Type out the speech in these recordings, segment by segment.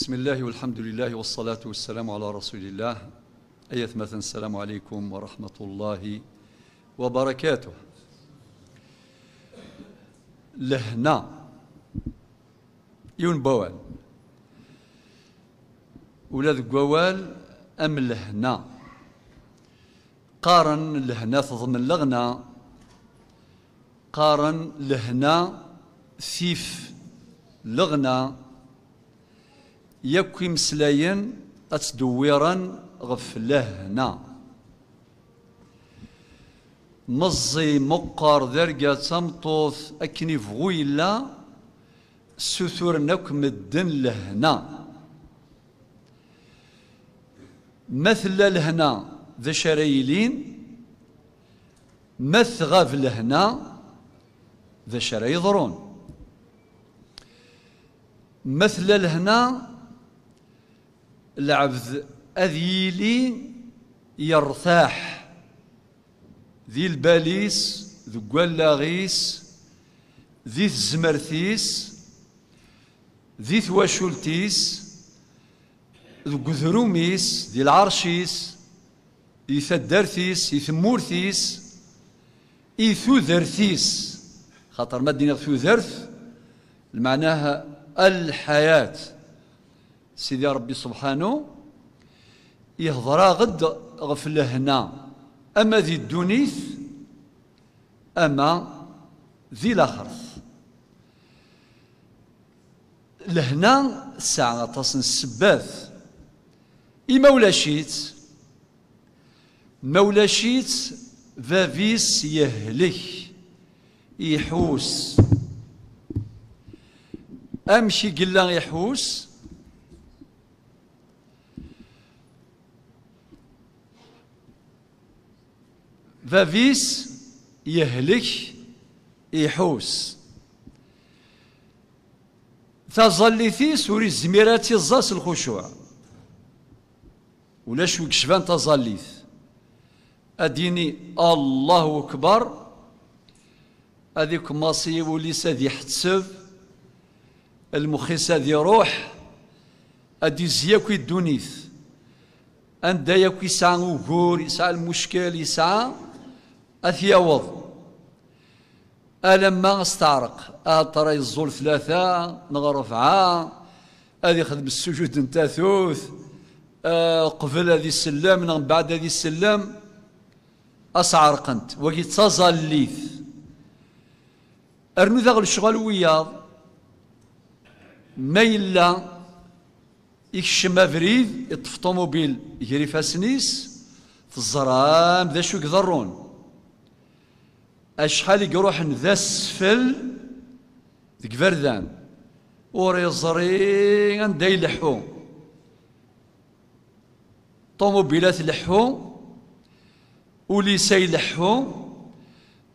بسم الله والحمد لله والصلاة والسلام على رسول الله أيث مثلا السلام عليكم ورحمة الله وبركاته لهنا يون بوال ولاد بوال أم لهنا قارن لهنا تضمن لغنا قارن لهنا ثيف لغنا ياك مسلاين اتدويرا غف لهنا مزي مقر ذرقة تمطوث أكني فغويلا سثور مدن لهنا مثل لهنا ذا شريلين مث لهنا ذا شراي مثل لهنا العبد أذيلي يرتاح ذي الباليس ذو اللاغيس ذي الزمرثيس ذي ثواشولتيس ذو قذروميس ذي العرشيس ذي ثدرتيس ذي ثمورتيس ذي ثوذرتيس خاطر مدينة ثوذرث معناها الحياة سيدي ربي سبحانه يهضر غد غفلة هنا أما ذي الدونيس أما ذي الاخر لهنا الساعة غطاس السباث إما ولاشيت ما ولاشيت فافيس يهلك يحوس أمشي قلا يحوس فافيس يهلك يحوس تظليثيس سوري زميراتي يزاس الخشوع ولا شو كشفان تظليث اديني الله اكبر هذيك ماصي وليس ذي يحتسب المخيسة ذي يروح ادي زياكو الدونيث عند ياكو يسعى وقور يسعى المشكل يسعى أثيوض ما استعرق أطري آه، الزول ثلاثة نغرف عا أذي خذ بالسجود انتاثوث قفل أه هذه السلام من بعد هذه السلام أسعر قنت وكي تزال ليث أرنو ذاغل الشغل وياض ما إلا يكشم أفريد يطف طوموبيل يجري فاسنيس في الزرام ذا شو يقدرون أشحال يروح ذا السفل ذك فردان زري anda لحو طوموبيلات لحو وليسا يلحو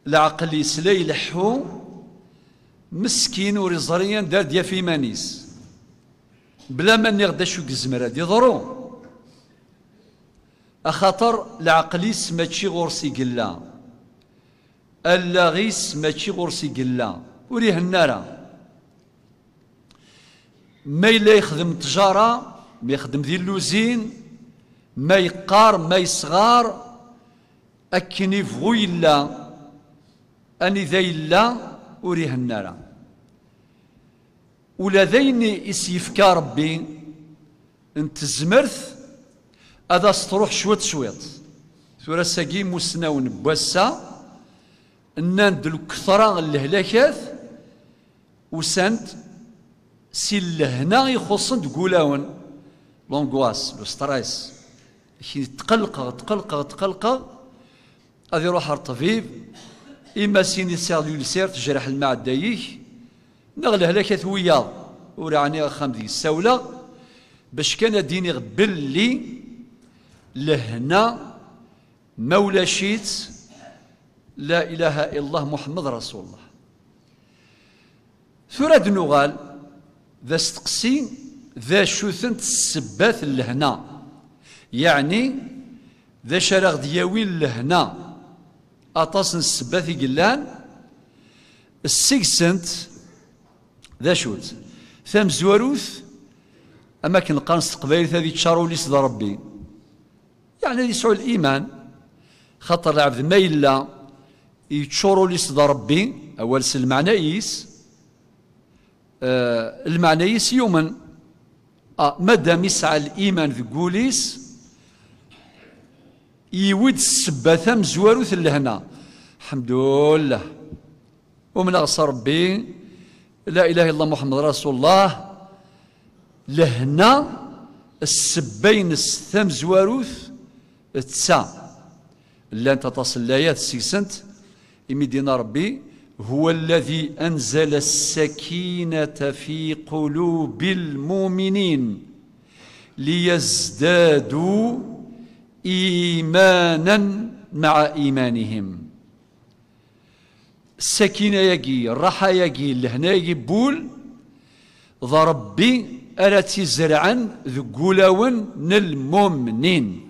العقل يسلي يلحو مسكين زري دار ديا في مانيس بلا ما نغدا شو دي يضرو أخاطر العقل ما تشي غورسي قلا اللغيس ما تشي غرسي قلا وريه yella ما يلا يخدم تجارة ما يخدم ذي اللوزين ما يقار ما يصغار أكني يفغو لا أني ذي لا وريه النار ولا ذين إسيفكا ربي انت الزمرث هذا ستروح شويت شويت ثورة ساقي مسنا ونبوسا نند الكثرة الهلاكات وسنت سي لهنا يخصن تقولاون لونغواس لو ستريس كي تقلق تقلق تقلق غادي يروح على الطبيب إما سيني سير لولسير تجرح المعدايك نغ الهلاكة ثويا ورعني خام ديك باش كان ديني غبلي لهنا مولاشيت شيت لا إله إلا الله محمد رسول الله ثورة نغال ذا استقسي ذا شوثنت السبات لهنا يعني ذا شرغ دياوي لهنا أطاسن السبات قلان السيكسنت ذا شوث ثم زواروث أماكن قانس القبائل هذه تشاروا ليس ربي يعني يسعوا الإيمان خطر العبد ما إلا يتشورو لي صدى ربي أول يس آه المعنايس يوما آه مادام يسعى الإيمان في قوليس يود السبه ثم زوارو لهنا الحمد لله ومن أغصى ربي لا إله إلا محمد رسول الله لهنا السبين الثم زواروث تسع لان تتصل لايات سيسنت يمدينا ربي هو الذي أنزل السكينة في قلوب المؤمنين ليزدادوا إيمانا مع إيمانهم السكينة يجي الراحة يجي لهنا بول ضربي التي زرعا ذقولون للمؤمنين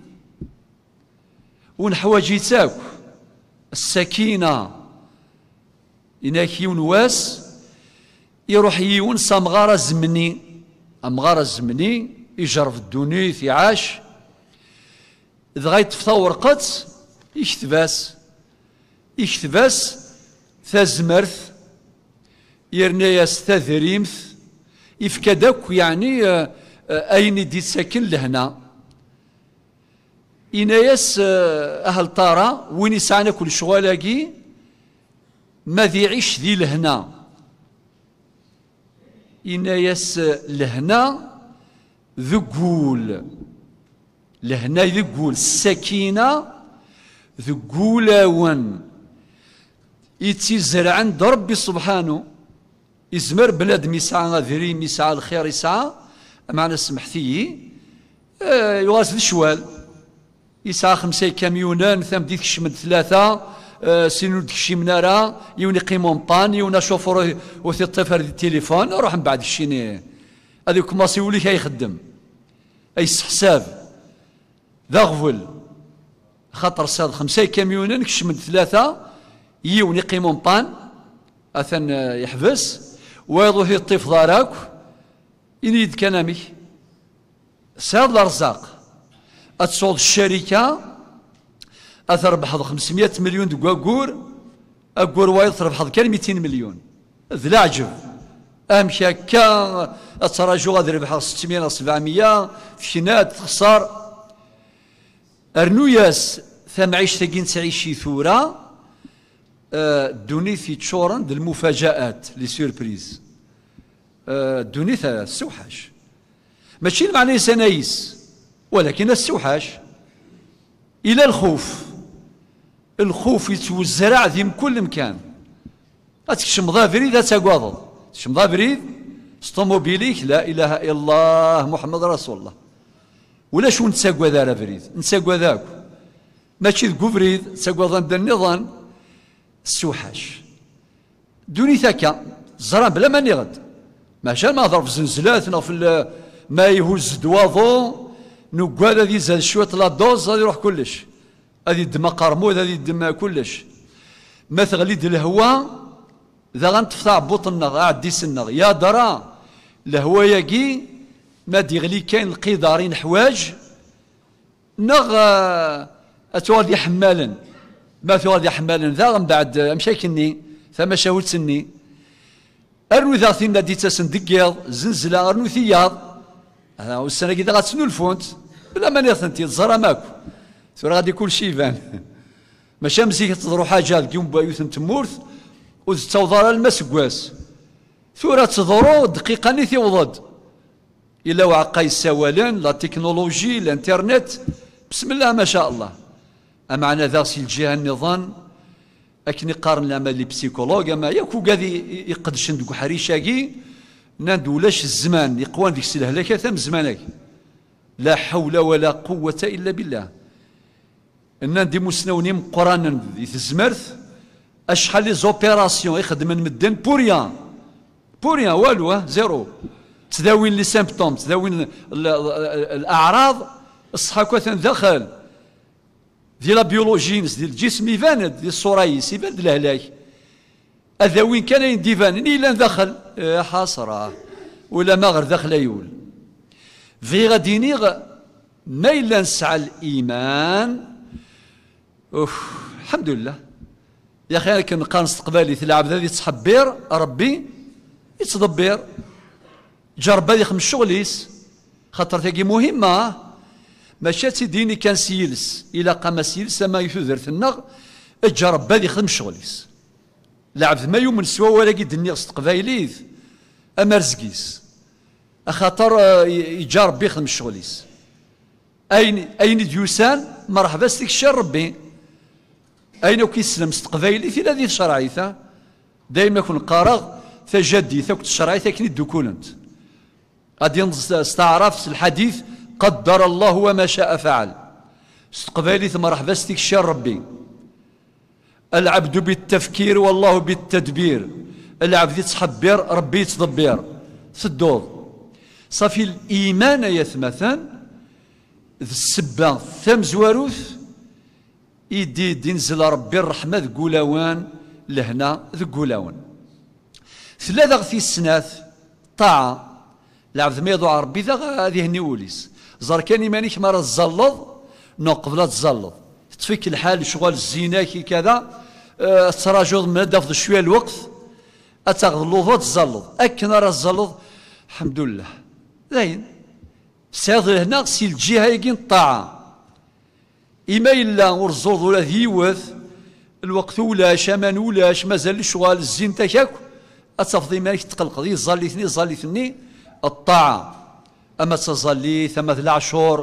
ونحواجي تاكو السكينه هناك يون واس يروح يون سامغاره الزمني امغاره الزمني الدنيا في عاش يعاش غايت غيطفطا ورقت يكتباس يكتباس تازمرث يرنياس تذريمث يفكا داك يعني آه، آه، أين دي ساكن لهنا إنيس آه، أهل طارة وين يسعنا كل شغالاقي ما ذيعيش ذي لهنا إنيس آه، لهنا ذقول لهنا ذقول السكينة ذقول ون إتي عند ربي سبحانه إزمر بلاد ميسعى ذري ميسعى الخير يسعى معنا سمحتي آه، يواز شوال يسعى خمسة كاميونان ثم ديك كشمد ثلاثة آه، سينو سينو دكشي منارة يوني قيمون طان يونا شوفور وثي الطفر دي التليفون روح من بعد الشيني هذوك ماصي ولي خدم اي استحساب ذا غفل خاطر صاد خمسة كاميونان كشمد ثلاثة يوني قيمون طان اثن يحبس ويضو هي الطيف داراك ينيد كنامي ساد الارزاق اتصول الشركة أتربح 500 مليون دو قور أقور وايد تربح كان 200 مليون ذ العجب أمشي هكا أتراجو غادي ربح 600 700 فشنات تخسر ارنوياس ثم عيش تقين تعيشي ثورة آه، دوني في تشورن المفاجآت لي سيربريز آه، دوني دوني سوحاش ماشي المعنى سنايس ولكن السوحاش إلى الخوف الخوف يتوزرع ذي كل مكان تكشم ذا بريد تقواضض تكشم ذا بريد سطوموبيليك لا إله إلا الله محمد رسول الله ولا شو نتساقوا ذا بريد نتساقوا ذاك ماشي ذكو بريد تساقوا ذا النظام السوحاش دوني ثكا زران بلا ما نغد ماشي ما ضرب زنزلات في ما يهز دوافون نقاد هذه زاد شويه لا دوز هذه يروح كلش هذه الدم قرمود هذه الدم كلش ما تغليد الهواء ذا غنتفطع بطننا غاعدي سنا يا درا الهواء ياقي ما ديغلي كاين القدارين حواج نغ اتوالي حمالا ما توالي حمالا ذا من بعد مشاكني ثم شاولتني ارنو ذا ثينا ديتا سندقيض زنزله ارنو ثياض والسنه كذا الفونت بلا ما نيرثنتي الزهره ماكو ثورا غادي شيء يبان ماشي مزيك تضرو حاجه ديوم بايوث تمورث وز توضر المسكواس ثورا تضرو دقيقه نيثي وضد الا وعقاي السوالان لا تكنولوجي الانترنت بسم الله ما شاء الله اما ذا سي الجهه النظام اكني قارن لما لي بسيكولوج اما ياكو قادي يقدش ندكو حريشاكي ناندو لاش الزمان يقوان ديك السلاح الهلاكه ثم زمانك لا حول ولا قوه الا بالله ان دي مسنوني مقرانا في الزمرث اشحال لي زوبيراسيون يخدمن مدن بوريا بوريا والو زيرو تداوين لي سيمبتوم تداوين الاعراض الصحاكو دخل دي لا بيولوجينس ديال الجسم يفاند دي الصرايس يفاند الهلاك هذا وين كان يندفان نيلان دخل إيه، حصره ولا ما غير داخل يول في غادي ما إلا نسعى الإيمان أوف الحمد لله يا أخي أنا قبالي في تلعب هذه تحبير ربي يتدبر جرب هذه خمس شغليس خاطر تلقي مهمة ماشي ديني كان سيلس إلا قام سيلس ما يثذر النغ جرب هذه خمس شغليس لعبد ما من سوا ولا دني النيغ قبايليت اما رزقيس اخاطر آه، يجار ربي يخدم الشغليس اين اين ديوسان مرحبا الشر ربي اين ست ستقبايلي الى ذي شرعيته دائما كون قارغ فجدي ثوك الشرعيته كني دوكولنت غادي نستعرف الحديث قدر الله وما شاء فعل ستقبايلي مرحبا الشر ربي العبد بالتفكير والله بالتدبير العبد يتحبر ربي يتدبر سدوض صافي الإيمان يثمثان السبة ثم زواروث يدي دينزل ربي الرحمة ذكولاوان قولوان لهنا ذكولاون قولوان ثلاثة في السناث طاعة العبد ما يضوع ربي ذا هذه هني وليس زر كان إيمانيك ما راه تزلط نو لا تزلط تفك الحال شغل كي كذا أه تراجعوا من دافض شويه الوقت اتاخذ اللوفو تزلط اكن راه تزلط الحمد لله زين ساد هنا سي الجهه يقين الطاعه إما إلا ورزوض ولا ذيوث الوقت ولاش أمان ولاش مازال الشغال الزين تاكاك أتفضي مالك تقلق ثني زالي ثني الطاعة أما تزالي ثمث العشور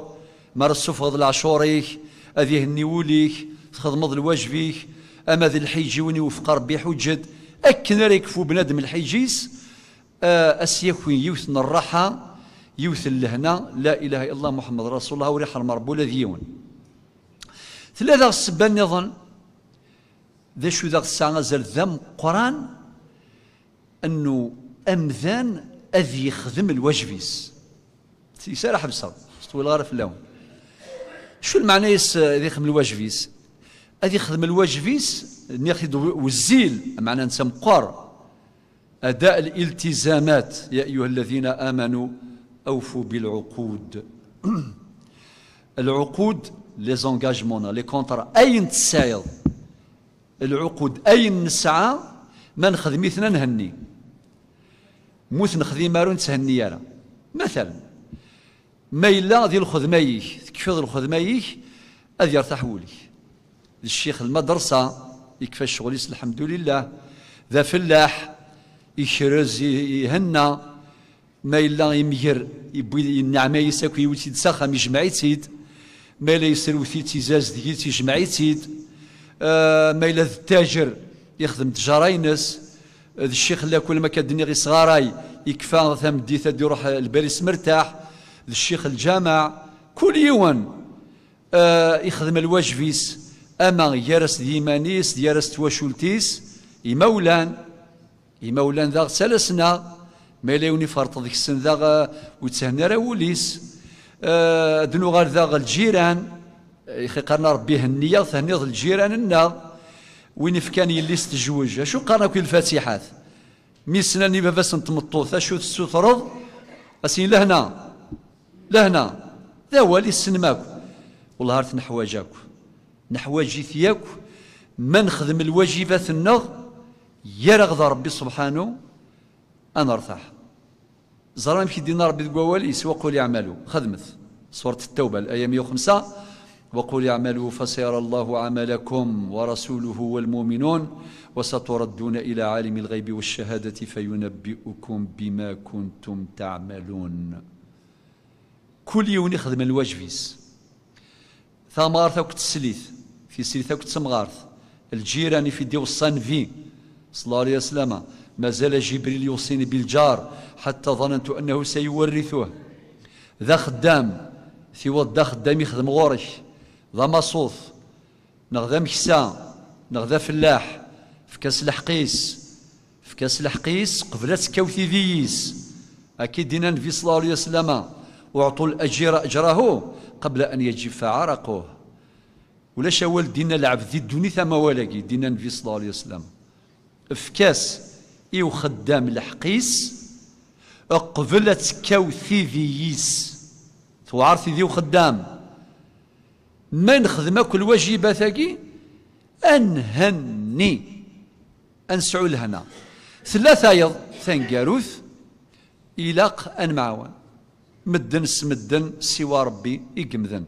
ما رسوف العشوريك أذي هني وليك تخدمض لواجبيك أما ذي الحيجي وني وفق ربي حجد أكن ريك فو بنادم الحيجيس أسيكون آه، يوثن الراحة يوثن لهنا لا إله إلا الله محمد رسول الله وريح المربول ذيون ثلاثة السبان نظن ذا شو ذا الساعة زال ذم قران أنه أمذان أذي يخدم الوجبيس سيسال حبسه طويل غرف اللون شو المعنى يس خدم الواجفيس هذه خدم الواجفيس ناخذ والزيل معنى قار أداء الالتزامات يا أيها الذين آمنوا أوفوا بالعقود العقود لي زونجاجمون لي كونترا أين تسايض العقود أين نسعى ما نخدمي ثنا نهني موث نخدم مارون تهني أنا مثلا ما إلا ذي الخدميك تكفيض الخدميك اذ يرتاح ولي الشيخ المدرسة يكفى الشغل الحمد لله ذا فلاح يشرز يهنى ما إلا يمير يبوي النعمة يساكو يوتي تسخم يجمع تيد ما إلا يسر وثي تيزاز ديت يجمع تيد آه ما يلا التاجر يخدم تجارينس الشيخ لا كل ما الدنيا غير صغاراي يكفى ثم ديثا دي روح الباريس مرتاح للشيخ الجامع كل يوم آه يخدم الواجفيس اما يرس ديمانيس يرس توشولتيس يمولان يمولان ذا سلسنا ميليوني ليوني فرط ذيك السن ذا آه، وتهنا راه وليس آه دنو غير ذا الجيران آه، يخي قرنا ربي هنيه تهنيض الجيران لنا وين فكان يلي استجوج شو قرنا كل الفاتحات ميسنا ني باباس نتمطوط اشو تسوثرض اسين لهنا لهنا ذا هو اللي سنماكو والله عارف نحواجاكو نحواجي ياكو ما نخدم الواجبات النغ رغد ربي سبحانه انا ارتاح زرام في دينار ربي دقوال يسوى اعملوا خدمت سورة التوبة الآية 105 وقول اعملوا فسيرى الله عملكم ورسوله والمؤمنون وستردون إلى عالم الغيب والشهادة فينبئكم بما كنتم تعملون كل يوم يخدم الواجبيس ثمارث وكت السليث في سليث وكت سمغارث الجيراني في ديو الصان في صلى الله عليه وسلم ما زال جبريل يوصيني بالجار حتى ظننت أنه سيورثه ذا خدام في ود ذا خدام يخدم غورش ذا مصوف نغذا مكسا نغذا فلاح في كاس الحقيس في كاس الحقيس قبلت كوثي ذيس أكيد دينا النبي صلى الله عليه وسلم وأعطوا الأجير أجره قبل أن يجف عرقه ولاش أول دينا العبد دي الدنيا ثم ولقي دينا النبي صلى الله عليه وسلم كاس إيو خدام الحقيس قبل تكاو ثيذيس توعر ذي وخدام ما نخدم كل واجب ثاقي أنهني أنسعو لهنا ثلاثة يض ثنقاروث الى أن معاون مدن سمدن سوى ربي يقمدن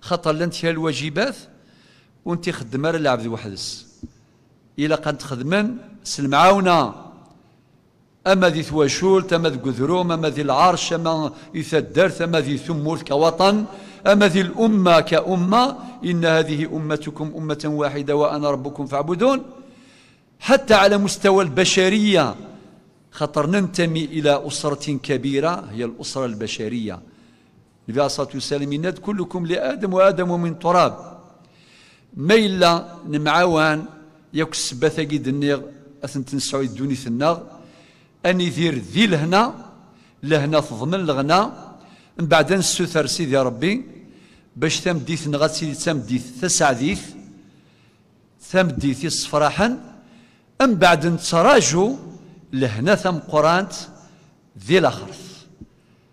خاطر لانت هي الواجبات وانت خدمة للعبد وحدس إلا قد تخدمن سلمعاونة أما ذي ثواشول أما ذي قذروم أما ذي العرش أما ذي أما ذي ثمورت كوطن أما ذي الأمة كأمة إن هذه أمتكم أمة واحدة وأنا ربكم فاعبدون حتى على مستوى البشرية خطر ننتمي إلى أسرة كبيرة هي الأسرة البشرية النبي عليه الصلاة والسلام يناد كلكم لآدم وآدم من تراب ميلا نمعوان يكس بثقي دنيغ أثن تنسعو الدوني النغ أن يذير ذي لهنا لهنا تضمن لغنا من بعد نسوثر سيدي ربي باش تمديث نغات سيدي ديث تسعديث ثي يصفراحا من بعد تراجوا لهنا ثم قرانت ذي لاخرث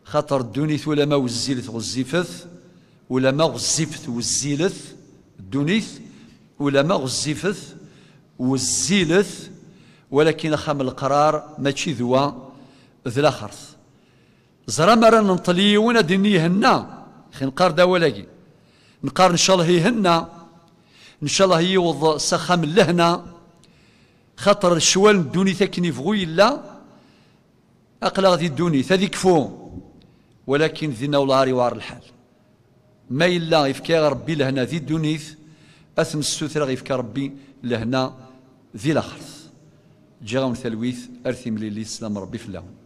خاطر دونيث ولا ما وزيلث غزيفث ولا ما غزيفث وزيلث دونيث ولا ما غزيفث وزيلث ولكن خام القرار ماشي ذوى ذي لاخرث زرا رانا نطلي وانا ديني هنا خي نقار دا ولكن نقار ان شاء الله هي هنا ان شاء الله يوض سخام لهنا خاطر الشوال دوني تكني فغوي لا أقلا غادي دوني هذي كفو ولكن ذينا والله يوار الحال ما إلا يفكى ربي لهنا ذي الدونيث أثم السوثرة يفكى ربي لهنا ذي الآخر جاون ثلويث أرثي مليلي السلام ربي في اللون